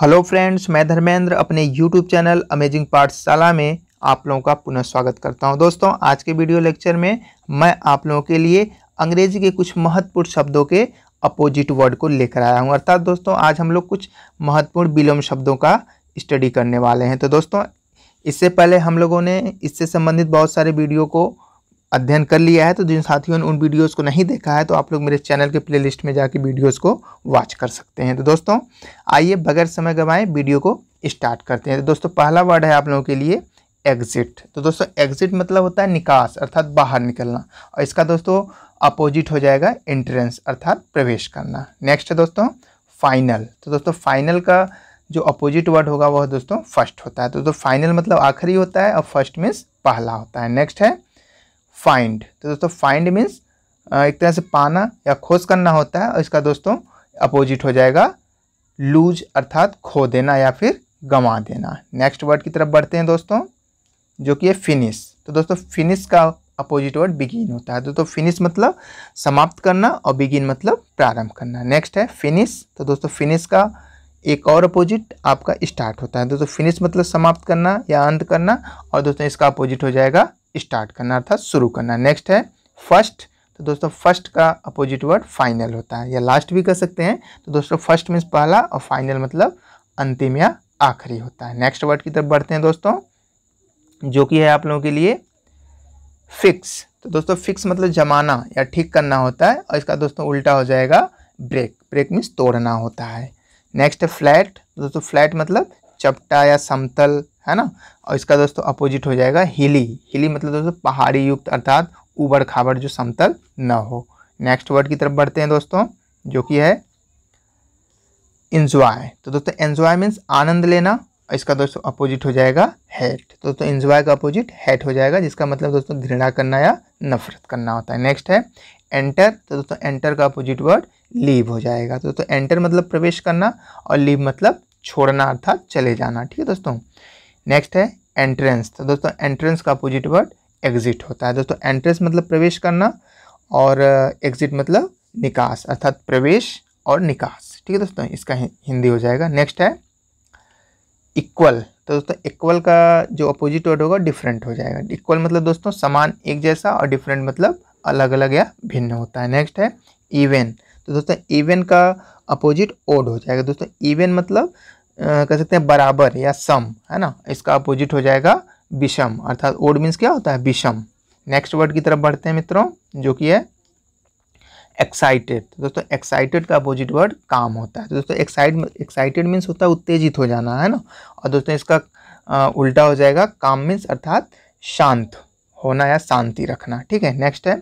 hello friends मैं धर्मेंद्र अपने YouTube channel amazing पाठशाला में आप लोगों का पुनः स्वागत करता हूं दोस्तों आज के वीडियो लेक्चर में मैं आप लोगों के लिए अंग्रेजी के कुछ महत्वपूर्ण शब्दों के अपोजिट वर्ड को लेकर आया हूं अर्थात दोस्तों आज हम लोग कुछ महत्वपूर्ण विलोम शब्दों का स्टडी करने वाले हैं तो दोस्तों इससे पहले हम लोगों ने इससे संबंधित बहुत सारे वीडियो को अध्ययन कर लिया है तो जिन साथियों ने उन वीडियोस को नहीं देखा है तो आप लोग मेरे चैनल के प्लेलिस्ट में जाके वीडियोस को वॉच कर सकते हैं तो दोस्तों आइए बगैर समय गवाएं वीडियो को स्टार्ट करते हैं तो दोस्तों पहला वर्ड है आप लोगों के लिए एग्जिट तो दोस्तों एग्जिट मतलब होता है निकास अर्थात बाहर निकलना और इसका दोस्तों अपोजिट हो जाएगा एंट्रेंस अर्थात प्रवेश करना नेक्स्ट है दोस्तों फाइनल तो दोस्तों फाइनल का जो अपोजिट वर्ड होगा वह दोस्तों फर्स्ट होता है तो दोस्तों फाइनल मतलब आखिरी होता है और फर्स्ट मीन्स पहला होता है नेक्स्ट है फाइंड तो दोस्तों फाइंड मीन्स एक तरह से पाना या खोज करना होता है और इसका दोस्तों अपोजिट हो जाएगा लूज अर्थात खो देना या फिर गंवा देना नेक्स्ट वर्ड की तरफ बढ़ते हैं दोस्तों जो कि है फिनिश तो दोस्तों फिनिश का अपोजिट वर्ड बिगिन होता है दोस्तों फिनिश मतलब समाप्त करना और बिगिन मतलब प्रारंभ करना नेक्स्ट है फिनिश तो दोस्तों फिनिश का एक और अपोजिट आपका स्टार्ट होता है दोस्तों फिनिश मतलब समाप्त करना या अंत करना और दोस्तों इसका अपोजिट हो जाएगा स्टार्ट करना अर्थात शुरू करना नेक्स्ट है फर्स्ट तो दोस्तों फर्स्ट का अपोजिट वर्ड फाइनल होता है या लास्ट भी कर सकते हैं तो दोस्तों फर्स्ट मीन्स पहला और फाइनल मतलब अंतिम या आखिरी होता है नेक्स्ट वर्ड की तरफ बढ़ते हैं दोस्तों जो कि है आप लोगों के लिए फिक्स तो दोस्तों फिक्स मतलब जमाना या ठीक करना होता है और इसका दोस्तों उल्टा हो जाएगा ब्रेक ब्रेक मीन्स तोड़ना होता है नेक्स्ट है फ्लैट तो दोस्तों फ्लैट मतलब चपटा या समतल है ना और इसका दोस्तों अपोजिट हो जाएगा हिली हिली मतलब दोस्तों पहाड़ी युक्त अर्थात ऊबड़ खाबड़ जो समतल न हो नेक्स्ट वर्ड की तरफ बढ़ते हैं दोस्तों जो कि है इंजॉय तो दोस्तों एन्जॉय मीन्स आनंद लेना और इसका दोस्तों अपोजिट हो जाएगा हेट तो दोस्तों एन्जॉय का अपोजिट हेट हो जाएगा जिसका मतलब दोस्तों घृणा करना या नफरत करना होता है नेक्स्ट है एंटर तो दोस्तों एंटर का अपोजिट वर्ड लीव हो जाएगा तो दोस्तों एंटर मतलब प्रवेश करना और लीव मतलब छोड़ना अर्थात चले जाना ठीक है दोस्तों नेक्स्ट है एंट्रेंस तो दोस्तों एंट्रेंस का अपोजिट वर्ड एग्जिट होता है दोस्तों एंट्रेंस मतलब प्रवेश करना और एग्जिट uh, मतलब निकास अर्थात प्रवेश और निकास ठीक है दोस्तों इसका हिंदी हो जाएगा नेक्स्ट है इक्वल तो दोस्तों इक्वल का जो अपोजिट वर्ड होगा डिफरेंट हो जाएगा इक्वल मतलब दोस्तों समान एक जैसा और डिफरेंट मतलब अलग अलग या भिन्न होता है नेक्स्ट है इवेन तो दोस्तों इवेन का अपोजिट ओड हो जाएगा दोस्तों इवेन मतलब कह सकते हैं बराबर या सम है ना इसका अपोजिट हो जाएगा विषम अर्थात ओड मीन्स क्या होता है विषम नेक्स्ट वर्ड की तरफ बढ़ते हैं मित्रों जो कि है एक्साइटेड तो दोस्तों एक्साइटेड का अपोजिट वर्ड काम होता है तो दोस्तों एक्साइट एक्साइटेड मीन्स होता है उत्तेजित हो जाना है ना और दोस्तों इसका आ, उल्टा हो जाएगा काम मीन्स अर्थात शांत होना या शांति रखना ठीक है नेक्स्ट है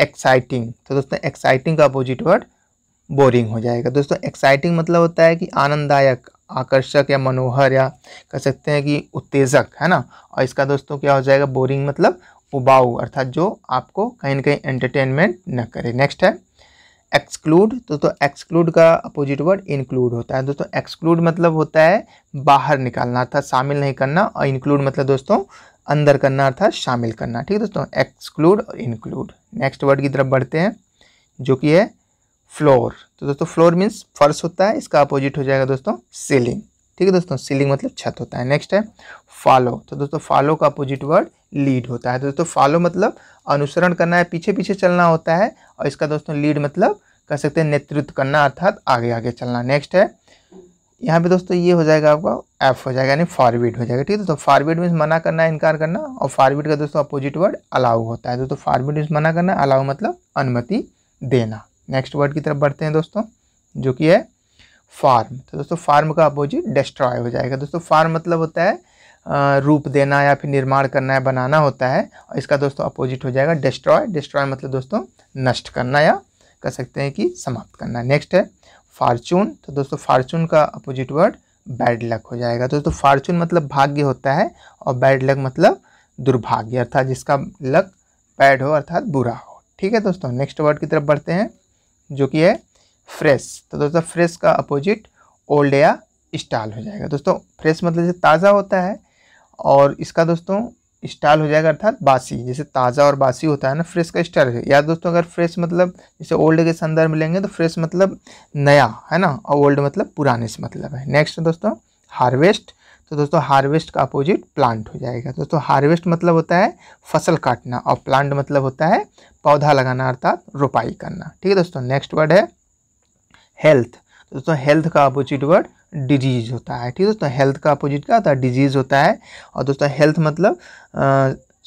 एक्साइटिंग तो दोस्तों एक्साइटिंग का अपोजिट वर्ड बोरिंग हो जाएगा दोस्तों एक्साइटिंग मतलब होता है कि आनंददायक आकर्षक या मनोहर या कह सकते हैं कि उत्तेजक है ना और इसका दोस्तों क्या हो जाएगा बोरिंग मतलब उबाऊ अर्थात जो आपको कहीं ना कहीं एंटरटेनमेंट न करे नेक्स्ट है एक्सक्लूड दोस्तों एक्सक्लूड का अपोजिट वर्ड इंक्लूड होता है दोस्तों एक्सक्लूड मतलब होता है बाहर निकालना अर्थात शामिल नहीं करना और इंक्लूड मतलब दोस्तों अंदर करना अर्थात शामिल करना ठीक है दोस्तों एक्सक्लूड और इंक्लूड नेक्स्ट वर्ड की तरफ बढ़ते हैं जो कि है फ्लोर तो दोस्तों फ्लोर मीन्स फर्श होता है इसका अपोजिट हो जाएगा दोस्तों सीलिंग ठीक है दोस्तों सीलिंग मतलब छत होता है नेक्स्ट है फॉलो तो दोस्तों फॉलो का अपोजिट वर्ड लीड होता है तो दोस्तों फॉलो मतलब अनुसरण करना है पीछे पीछे चलना होता है और इसका दोस्तों लीड मतलब कह सकते हैं नेतृत्व करना अर्थात आगे आगे चलना नेक्स्ट है यहाँ पे दोस्तों ये हो जाएगा आपका एफ हो जाएगा यानी फॉरवर्ड हो जाएगा ठीक है दोस्तों फॉरवर्ड मीन्स मना करना है इनकार करना और फॉरवर्ड का दोस्तों अपोजिट वर्ड अलाउ होता है दोस्तों फॉरवर्ड मीन्स मना करना अलाउ मतलब अनुमति देना नेक्स्ट वर्ड की तरफ बढ़ते हैं दोस्तों जो कि है फार्म तो दोस्तों फार्म का अपोजिट डिस्ट्रॉय हो जाएगा दोस्तों फार्म मतलब होता है रूप देना या फिर निर्माण करना या बनाना होता है और इसका दोस्तों अपोजिट हो जाएगा डिस्ट्रॉय डिस्ट्रॉय मतलब दोस्तों नष्ट करना या कह सकते हैं कि समाप्त करना नेक्स्ट है फार्चून तो दोस्तों फार्चून का अपोजिट वर्ड बैड लक हो जाएगा तो दोस्तों फार्चून मतलब भाग्य होता है और बैड लक मतलब दुर्भाग्य अर्थात जिसका लक बैड हो अर्थात बुरा हो ठीक है दोस्तों नेक्स्ट वर्ड की तरफ बढ़ते हैं जो कि है फ्रेश तो दोस्तों फ्रेश का अपोजिट ओल्ड या स्टाल हो जाएगा दोस्तों फ्रेश मतलब जैसे ताज़ा होता है और इसका दोस्तों स्टाल हो जाएगा अर्थात बासी जैसे ताज़ा और बासी होता है ना फ्रेश का स्टाल या दोस्तों अगर फ्रेश मतलब जैसे ओल्ड के संदर्भ में लेंगे तो फ्रेश मतलब नया है ना और ओल्ड मतलब पुराने से मतलब है नेक्स्ट दोस्तों हार्वेस्ट तो दोस्तों हार्वेस्ट का अपोजिट प्लांट हो जाएगा दोस्तों हार्वेस्ट मतलब होता है फसल काटना और प्लांट मतलब होता है पौधा लगाना अर्थात रोपाई करना ठीक है दोस्तों नेक्स्ट वर्ड है हेल्थ दोस्तों हेल्थ का अपोजिट वर्ड डिजीज होता है ठीक है दोस्तों हेल्थ का अपोजिट क्या होता है डिजीज होता है और दोस्तों हेल्थ मतलब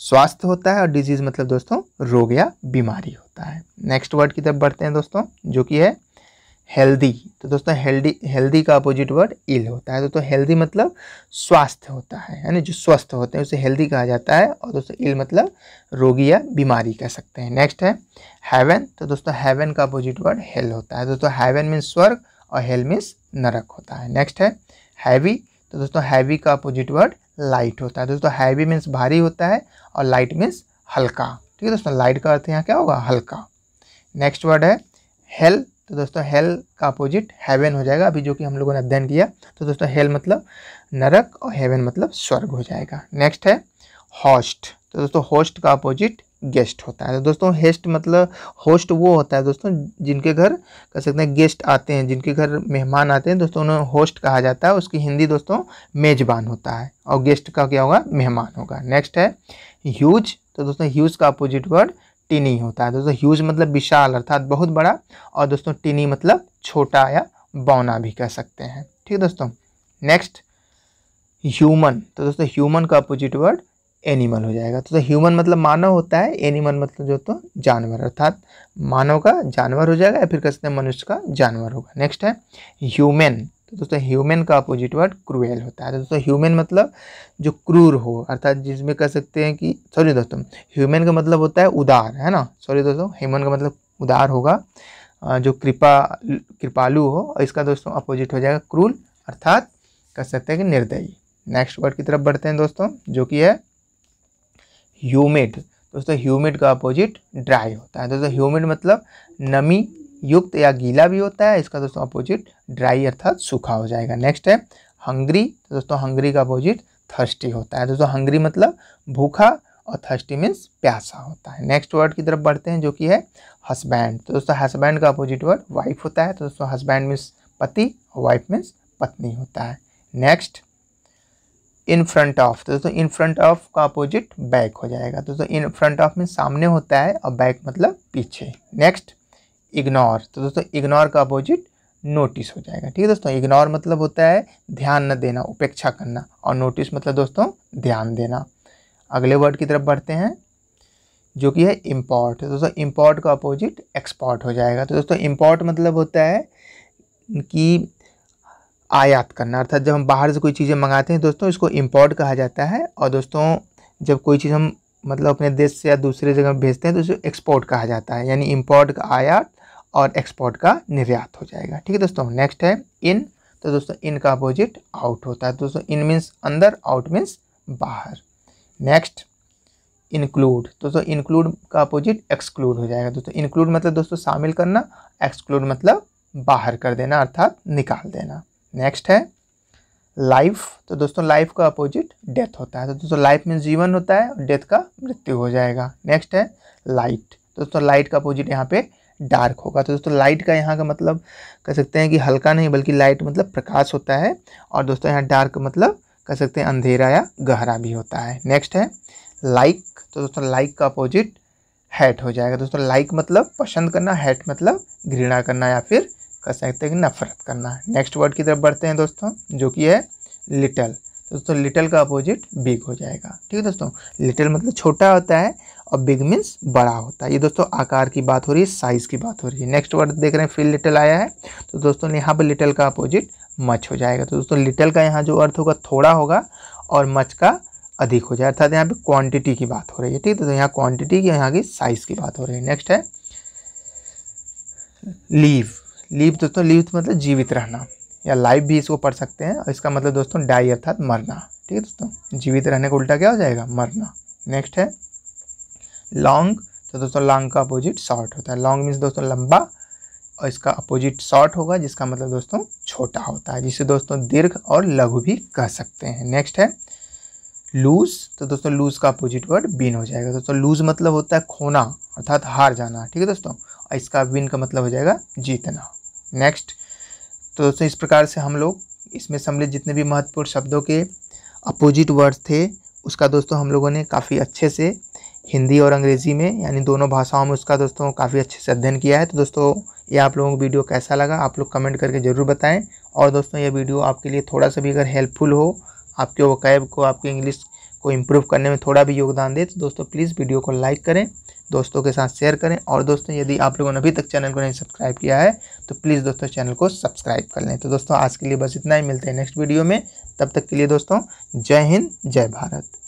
स्वास्थ्य होता है और डिजीज मतलब दोस्तों रोग या बीमारी होता है नेक्स्ट वर्ड की तरफ बढ़ते हैं दोस्तों जो कि है हेल्दी तो दोस्तों हेल्दी हेल्दी का अपोजिट वर्ड इल होता है दोस्तों हेल्दी मतलब स्वास्थ्य होता है यानी जो स्वस्थ होते हैं उसे हेल्दी कहा जाता है और दोस्तों इल मतलब रोगी या बीमारी कह सकते हैं नेक्स्ट है हेवन तो दोस्तों हेवन का अपोजिट वर्ड हेल होता है दोस्तों हेवन मीन्स स्वर्ग और हेल मीन्स नरक होता है नेक्स्ट है हैवी तो दोस्तों हैवी का अपोजिट वर्ड लाइट होता है दोस्तों हैवी मीन्स भारी होता है और लाइट मीन्स हल्का ठीक है दोस्तों लाइट का अर्थ यहाँ क्या होगा हल्का नेक्स्ट वर्ड है हेल तो दोस्तों हेल का अपोजिट हेवन हो जाएगा अभी जो कि हम लोगों ने अध्ययन किया तो दोस्तों हेल मतलब नरक और हेवन मतलब स्वर्ग हो जाएगा नेक्स्ट है हॉस्ट तो दोस्तों होस्ट का अपोजिट गेस्ट होता है तो दोस्तों हेस्ट मतलब होस्ट वो होता है दोस्तों जिनके घर कह सकते हैं गेस्ट आते हैं जिनके घर मेहमान आते हैं दोस्तों उन्हें होस्ट कहा जाता है उसकी हिंदी दोस्तों मेजबान होता है और गेस्ट का क्या होगा मेहमान होगा नेक्स्ट है ह्यूज तो दोस्तों ह्यूज का अपोजिट वर्ड टिनी होता है दोस्तों ह्यूज मतलब विशाल अर्थात बहुत बड़ा और दोस्तों टिनी मतलब छोटा या बौना भी कह सकते हैं ठीक है दोस्तों नेक्स्ट ह्यूमन तो दोस्तों ह्यूमन का अपोजिट वर्ड एनिमल हो जाएगा तो ह्यूमन मतलब मानव होता है एनिमल मतलब जो तो जानवर अर्थात मानव का जानवर हो जाएगा या फिर कह सकते हैं मनुष्य का जानवर होगा नेक्स्ट है ह्यूमन तो दोस्तों ह्यूमन का अपोजिट वर्ड क्रूएल होता है तो दोस्तों ह्यूमन मतलब जो क्रूर हो अर्थात जिसमें कह सकते हैं कि सॉरी दोस्तों ह्यूमन का मतलब होता है उदार है ना सॉरी दोस्तों ह्यूमन का मतलब उदार होगा जो कृपा कृपालु हो और इसका दोस्तों अपोजिट हो जाएगा क्रूल अर्थात कह सकते हैं कि निर्दयी नेक्स्ट वर्ड की तरफ बढ़ते हैं दोस्तों जो कि है ह्यूमिड दोस्तों ह्यूमिड का अपोजिट ड्राई होता है दोस्तों ह्यूमिड मतलब नमी युक्त या गीला भी होता है इसका दोस्तों अपोजिट ड्राई अर्थात सूखा हो जाएगा नेक्स्ट है हंग्री तो दोस्तों हंग्री का अपोजिट थर्स्टी होता है दोस्तों हंग्री मतलब भूखा और थर्स्टी मीन्स प्यासा होता है नेक्स्ट वर्ड की तरफ बढ़ते हैं जो कि है हस्बैंड तो दोस्तों हस्बैंड का अपोजिट वर्ड वाइफ होता है तो दोस्तों हस्बैंड मीन्स पति और वाइफ मीन्स पत्नी होता है नेक्स्ट इन फ्रंट ऑफ तो दोस्तों इन फ्रंट ऑफ का अपोजिट बैक हो जाएगा तो दोस्तों इन फ्रंट ऑफ में सामने होता है और बैक मतलब पीछे नेक्स्ट इग्नोर तो दोस्तों इग्नोर का अपोजिट नोटिस हो जाएगा ठीक है दोस्तों इग्नोर मतलब होता है ध्यान न देना उपेक्षा करना और नोटिस मतलब दोस्तों ध्यान देना अगले वर्ड की तरफ बढ़ते हैं जो कि है इम्पोर्ट तो दोस्तों इम्पोर्ट का अपोजिट एक्सपोर्ट हो जाएगा तो दोस्तों इम्पोर्ट मतलब होता है कि आयात करना अर्थात जब हम बाहर से कोई चीज़ें मंगाते हैं दोस्तों इसको इम्पोर्ट कहा जाता है और दोस्तों जब कोई चीज़ हम मतलब अपने देश से या दूसरे जगह भेजते हैं तो उसे एक्सपोर्ट कहा जाता है यानी इम्पोर्ट का आयात और एक्सपोर्ट का निर्यात हो जाएगा ठीक है दोस्तों नेक्स्ट है इन तो दोस्तों इन का अपोजिट आउट होता है दोस्तों इन मीन्स अंदर आउट मीन्स बाहर नेक्स्ट इंक्लूड दोस्तों इंक्लूड का अपोजिट एक्सक्लूड हो जाएगा दोस्तों इंक्लूड मतलब दोस्तों शामिल करना एक्सक्लूड मतलब बाहर कर देना अर्थात निकाल देना नेक्स्ट है लाइफ तो दोस्तों लाइफ का अपोजिट डेथ होता है तो दोस्तों लाइफ में जीवन होता है और डेथ का मृत्यु हो जाएगा नेक्स्ट है लाइट दोस्तों लाइट का अपोजिट यहाँ पे डार्क होगा तो दोस्तों लाइट का यहाँ का मतलब कह सकते हैं कि हल्का नहीं बल्कि लाइट मतलब प्रकाश होता है और दोस्तों यहाँ डार्क मतलब कह सकते हैं अंधेरा या गहरा भी होता है नेक्स्ट है लाइक तो दोस्तों लाइक का अपोजिट हैट हो जाएगा दोस्तों लाइक मतलब पसंद करना हैट मतलब घृणा करना या फिर कह सकते हैं कि नफरत करना नेक्स्ट वर्ड की तरफ बढ़ते हैं दोस्तों जो कि है लिटल दोस्तों लिटल का अपोजिट बिग हो जाएगा ठीक है दोस्तों लिटल मतलब छोटा होता है और बिग मीन्स बड़ा होता है ये दोस्तों आकार की बात हो रही है साइज़ की बात हो रही है नेक्स्ट वर्ड देख रहे हैं फिर लिटल आया है तो दोस्तों यहाँ पर लिटल का अपोजिट मच हो जाएगा तो दोस्तों लिटल का यहाँ जो अर्थ होगा थोड़ा होगा और मच का अधिक हो जाए अर्थात यहाँ पे क्वांटिटी की बात हो रही है ठीक है तो यहाँ क्वांटिटी की यहाँ की साइज़ की बात हो रही है नेक्स्ट है लीव लीव दोस्तों लीव तो मतलब जीवित रहना या लाइव भी इसको पढ़ सकते हैं और इसका मतलब दोस्तों डाई अर्थात मरना ठीक है दोस्तों जीवित रहने का उल्टा क्या हो जाएगा मरना नेक्स्ट है लॉन्ग तो दोस्तों लॉन्ग का अपोजिट शॉर्ट होता है लॉन्ग मीन्स दोस्तों लंबा और इसका अपोजिट शॉर्ट होगा जिसका मतलब दोस्तों छोटा होता है जिसे दोस्तों दीर्घ और लघु भी कह सकते हैं नेक्स्ट है लूज तो दोस्तों लूज का अपोजिट वर्ड बिन हो जाएगा दोस्तों लूज मतलब होता है खोना अर्थात हार जाना ठीक है दोस्तों और इसका विन का मतलब हो जाएगा जीतना नेक्स्ट तो दोस्तों इस प्रकार से हम लोग इसमें सम्मिलित जितने भी महत्वपूर्ण शब्दों के अपोजिट वर्ड थे उसका दोस्तों हम लोगों ने काफ़ी अच्छे से हिंदी और अंग्रेज़ी में यानी दोनों भाषाओं में उसका दोस्तों काफ़ी अच्छे से अध्ययन किया है तो दोस्तों ये आप लोगों को वीडियो कैसा लगा आप लोग कमेंट करके ज़रूर बताएं और दोस्तों ये वीडियो आपके लिए थोड़ा सा भी अगर हेल्पफुल हो आपके वो कैब को आपके इंग्लिश को इम्प्रूव करने में थोड़ा भी योगदान दे तो दोस्तों प्लीज़ वीडियो को लाइक करें दोस्तों के साथ शेयर करें और दोस्तों यदि आप लोगों ने अभी तक चैनल को नहीं सब्सक्राइब किया है तो प्लीज़ दोस्तों चैनल को सब्सक्राइब कर लें तो दोस्तों आज के लिए बस इतना ही मिलते हैं नेक्स्ट वीडियो में तब तक के लिए दोस्तों जय हिंद जय भारत